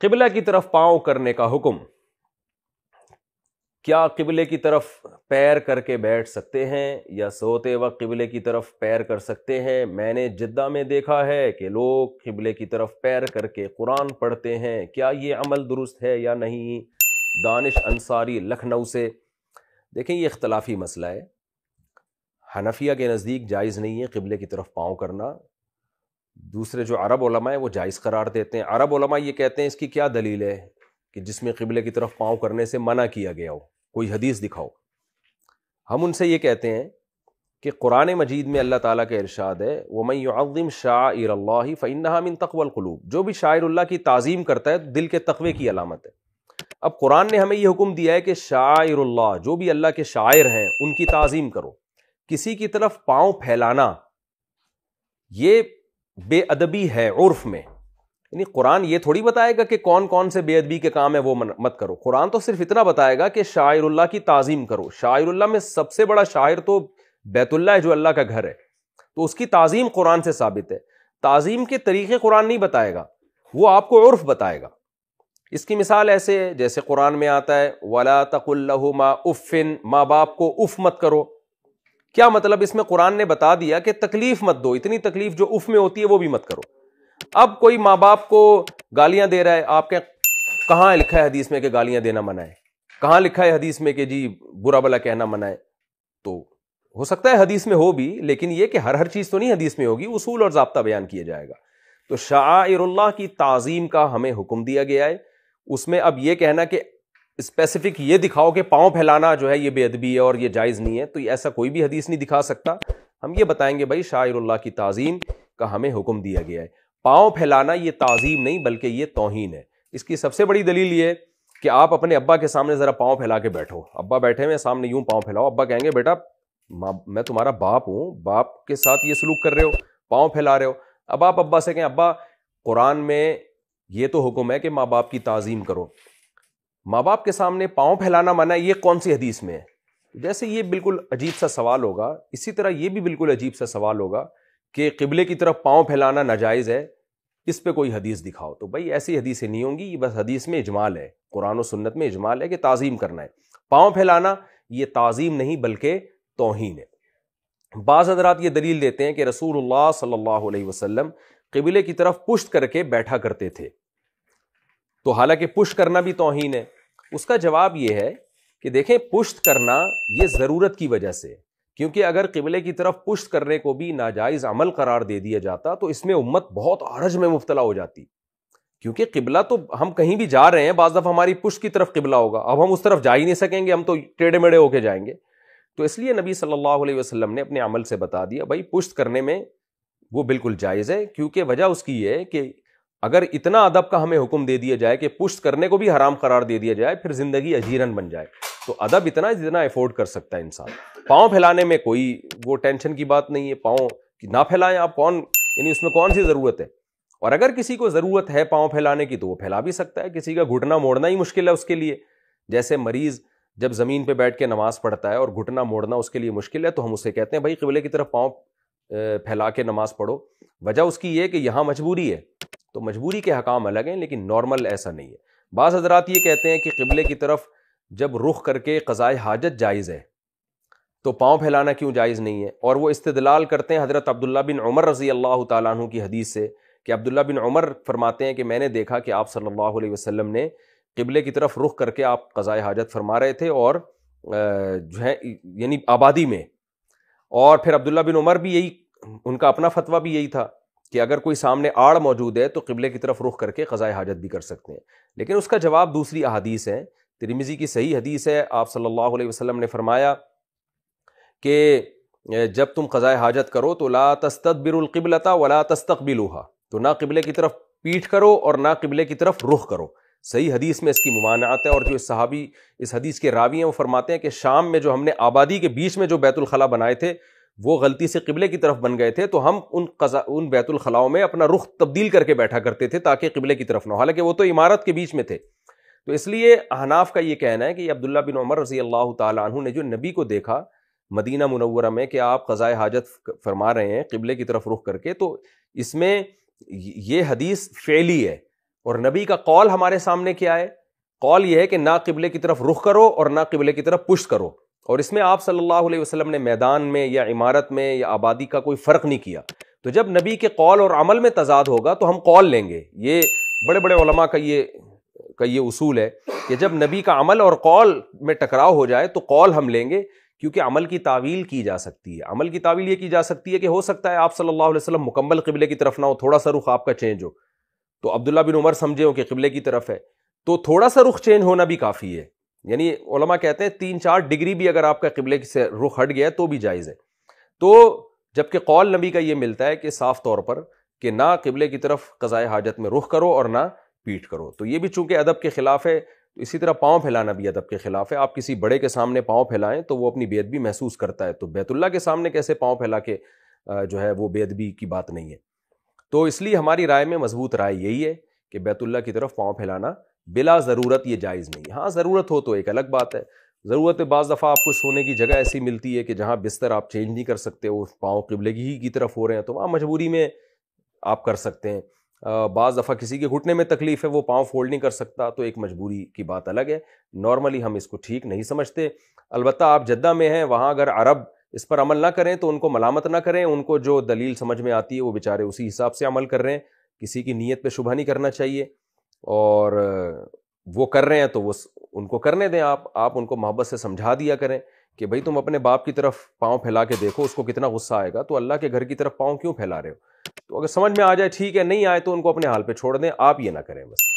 किबला की तरफ पाँव करने का हुक्म क्या किबले की तरफ पैर करके बैठ सकते हैं या सोते वक्त किबले की तरफ पैर कर सकते हैं मैंने जिद्दा में देखा है कि लोग किबले की तरफ पैर करके कुरान पढ़ते हैं क्या ये अमल दुरुस्त है या नहीं दानिश अंसारी लखनऊ से देखें ये इख्तलाफी मसला है हनफिया के नज़दीक जायज़ नहीं है किबले की तरफ पाँव करना दूसरे जो अरब ओलमा है वो जायज़ करार देते हैं अरब ओलमा ये कहते हैं इसकी क्या दलील है कि जिसमें किबले की तरफ पाँव करने से मना किया गया हो कोई हदीस दिखाओ हम उनसे ये कहते हैं कि कुरान मजीद में अल्लाह ताला के इरशाद है वो ही वमयम शाह तकवल तकवलूब जो भी शायरुल्ला की ताज़ीम करता है दिल के तकवे की अलामत है अब कुरान ने हमें यह हुक्म दिया है कि शायरुल्ला जो भी अल्लाह के शायर हैं उनकी ताज़ीम करो किसी की तरफ पाँव फैलाना ये बेअदबी है उर्फ में यानी कुरान ये थोड़ी बताएगा कि कौन कौन से बेअदबी के काम है वो मत करो कुरान तो सिर्फ इतना बताएगा कि शायरुल्लाह की ताज़ीम करो शायरुल्लाह में सबसे बड़ा शायर तो बैतुल्ला है जो अल्लाह का घर है तो उसकी ताज़ीम कुरान से साबित है ताज़ीम के तरीक़े कुरान नहीं बताएगा वो आपको उर्फ बताएगा इसकी मिसाल ऐसे है जैसे कुरान में आता है वला तकुल्लहु मा उफ़िन माँ बाप को उफ़ मत करो क्या मतलब इसमें कुरान ने बता दिया कि तकलीफ मत दो इतनी तकलीफ जो उफ में होती है वो भी मत करो अब कोई माँ बाप को गालियां दे रहा है आपके कहा लिखा है हदीस में कि गालियां देना मनाए है लिखा है हदीस में कि जी बुरा भला कहना मनाए तो हो सकता है हदीस में हो भी लेकिन यह कि हर हर चीज़ तो नहीं हदीस में होगी उसूल और जब्ता बयान किया जाएगा तो शाह की ताजीम का हमें हुक्म दिया गया है उसमें अब यह कहना कि स्पेसिफिक ये दिखाओ कि पाँव फैलाना जो है ये बेअदबी है और ये जायज़ नहीं है तो ऐसा कोई भी हदीस नहीं दिखा सकता हम ये बताएंगे भाई शायरुल्लाह की ताज़ीम का हमें हुक्म दिया गया है पाँव फैलाना ये ताज़ीम नहीं बल्कि ये तोहन है इसकी सबसे बड़ी दलील ये कि आप अपने अब्बा के सामने ज़रा पाँव फैला के बैठो अब्बा बैठे हुए सामने यूं पाँव फैलाओ अब्बा कहेंगे बेटा मैं तुम्हारा बाप हूँ बाप के साथ ये सलूक कर रहे हो पाँव फैला रहे हो अब आप अब्बा से कहें अब्बा कुरान में ये तो हुक्म है कि माँ बाप की ताज़ीम करो माँ बाप के सामने पाँव फैलाना मना ये कौन सी हदीस में है जैसे ये बिल्कुल अजीब सा सवाल होगा इसी तरह ये भी बिल्कुल अजीब सा सवाल होगा कि किबले की तरफ पाँव फैलाना नाजायज़ है इस पर कोई हदीस दिखाओ तो भाई ऐसी हदीसें नहीं होंगी ये बस हदीस में इजमाल है कुरान और सुन्नत में इजमाल है कि ताज़ीम करना है पाँव फैलाना ये ताज़ीम नहीं बल्कि तोहन है बाज़ हजरात ये दलील देते हैं कि रसूल सल्ला वसम किबले की तरफ पुश्त करके बैठा करते थे तो हालांकि पुष्ट करना भी तोहिन है उसका जवाब यह है कि देखें पुश्त करना यह ज़रूरत की वजह से क्योंकि अगर किबले की तरफ पुश्त करने को भी नाजायज़ अमल करार दे दिया जाता तो इसमें उम्मत बहुत हरज में मुबतला हो जाती क्योंकि किबला तो हम कहीं भी जा रहे हैं बाज दफ़ा हमारी पुश्त की तरफ किबला होगा अब हम उस तरफ जा ही नहीं सकेंगे हम तो टेढ़े मेढ़े होके जाएंगे तो इसलिए नबी सल्लल्लाहु अलैहि वसल्लम ने अपने अमल से बता दिया भाई पुश्त करने में वो बिल्कुल जायज़ है क्योंकि वजह उसकी है कि अगर इतना अदब का हमें हुक्म दे दिया जाए कि पुश्त करने को भी हराम करार दे दिया जाए फिर ज़िंदगी अजीरन बन जाए तो अदब इतना जितना एफोर्ड कर सकता है इंसान पाँव फैलाने में कोई वो टेंशन की बात नहीं है पाँव ना फैलाएं आप कौन यानी उसमें कौन सी ज़रूरत है और अगर किसी को ज़रूरत है पाँव फैलाने की तो वो फैला भी सकता है किसी का घुटना मोड़ना ही मुश्किल है उसके लिए जैसे मरीज़ जब ज़मीन पर बैठ के नमाज़ पढ़ता है और घुटना मोड़ना उसके लिए मुश्किल है तो हम उसे कहते हैं भाई कबले की तरफ पाँव फैला के नमाज़ पढ़ो वजह उसकी ये कि यहाँ मजबूरी है तो मजबूरी के हकाम अलग हैं लेकिन नॉर्मल ऐसा नहीं है बाज़ हजरात ये कहते हैं कि किबले की तरफ जब रुख करके क़ज़ाए हाजत जायज़ है तो पाँव फैलाना क्यों जायज़ नहीं है और वो इस्तदलाल करते हैं हज़रत अब्दुल्ला बिन उमर रज़ी अल्लाह तु की हदीस से कि अब्दुल्ला बिन उमर फरमाते हैं कि मैंने देखा कि आप सल्लल्लाहु अलैहि वसल्लम ने किबले की तरफ रुख करके आप क़ज़ाए हाजत फरमा रहे थे और जो है यानी आबादी में और फिर अब्दुल्ला बिन उमर भी यही उनका अपना फतवा भी यही था कि अगर कोई सामने आड़ मौजूद है तो किबले की तरफ रुख करके ख़ज़ाए हाजत भी कर सकते हैं लेकिन उसका जवाब दूसरी अदीस है तिरमिज़ी की सही हदीस है आप सल्लल्लाहु अलैहि वसल्लम ने फरमाया कि जब तुम ख़ज़ाए हाजत करो तो ला तस्तबिरकबलता वला तस्तबिलूहा तो ना किबले की तरफ पीठ करो और ना किबले की तरफ रुख करो सही हदीस में इसकी ममानात है और जो इस सहाबी इस हदीस के रावी हैं वो फरमाते हैं कि शाम में जो हमने आबादी के बीच में जो बैतुलखला बनाए थे वो गलती से किबले की तरफ बन गए थे तो हम उन कजा उन बैतुलखलाओं में अपना रुख तब्दील करके बैठा करते थे ताकि किबले की तरफ ना हो हालांकि वो तो इमारत के बीच में थे तो इसलिए अहनाफ का ये कहना है कि अब्दुल्ला बिन उमर रजी अल्लाह तु ने जो नबी को देखा मदीना मुनवरा में कि आप क़ज़ाए हाजत फरमा रहे हैं किबले की तरफ रुख करके तो इसमें ये हदीस फैली है और नबी का कौल हमारे सामने क्या है कौल यह है कि ना किबले की तरफ रुख करो और ना किबले की तरफ पुश करो और इसमें आप सल्लल्लाहु अलैहि वसल्लम ने मैदान में या इमारत में या आबादी का कोई फ़र्क नहीं किया तो जब नबी के कौल और अमल में तजाद होगा तो हम कौल लेंगे ये बड़े बड़े उलमा का ये का ये उसूल है कि जब नबी का अमल और कौल में टकराव हो जाए तो कौल हम लेंगे क्योंकि अमल की तावील की जा सकती है अमल की तावील ये की जा सकती है कि हो सकता है आप सल्लल्लाहु अलैहि वसल्लम मुकम्मल किबले की तरफ ना हो थोड़ा सा रुख आपका चेंज हो तो अब्दुल्ला बिन उमर समझे हो कि किबले की तरफ है तो थोड़ा सा रुख चेंज होना भी काफ़ी है यानी ओलमा कहते हैं तीन चार डिग्री भी अगर आपका किबले से रुख हट गया तो भी जायज़ है तो जबकि कौल नबी का ये मिलता है कि साफ तौर पर कि ना किबले की तरफ कज़ाए हाजत में रुख करो और ना पीठ करो तो ये भी चूंकि अदब के ख़िलाफ़ है तो इसी तरह पाँव फैलाना भी अदब के ख़िलाफ़ है आप किसी बड़े के सामने पाँव फैलाएं तो वो अपनी बेदबी महसूस करता है तो बैतुल्ला के सामने कैसे पाँव फैला के जो है वो बेदबी की बात नहीं है तो इसलिए हमारी राय में मजबूत राय यही है कि बैतुल्ला की तरफ पाँव फैलाना बिला ज़रूरत ये जायज़ नहीं है हाँ ज़रूरत हो तो एक अलग बात है ज़रूरत है बज़ दफ़ा आपको सोने की जगह ऐसी मिलती है कि जहाँ बिस्तर आप चेंज नहीं कर सकते वो पाँव किबले ही की तरफ हो रहे हैं तो वहाँ मजबूरी में आप कर सकते हैं बाज़ दफ़ा किसी के घुटने में तकलीफ़ है वो पाँव फोल्ड नहीं कर सकता तो एक मजबूरी की बात अलग है नॉर्मली हम इसको ठीक नहीं समझते अलबत्त आप जद्दा में हैं वहाँ अगर अरब इस पर अमल ना करें तो उनको मलामत ना करें उनको जो दलील समझ में आती है वो बेचारे उसी हिसाब से अमल कर रहे हैं किसी की नीयत पर शुभा नहीं करना चाहिए और वो कर रहे हैं तो वो उनको करने दें आप आप उनको मोहब्बत से समझा दिया करें कि भाई तुम अपने बाप की तरफ पाँव फैला के देखो उसको कितना गुस्सा आएगा तो अल्लाह के घर की तरफ पाँव क्यों फैला रहे हो तो अगर समझ में आ जाए ठीक है नहीं आए तो उनको अपने हाल पर छोड़ दें आप ये ना करें बस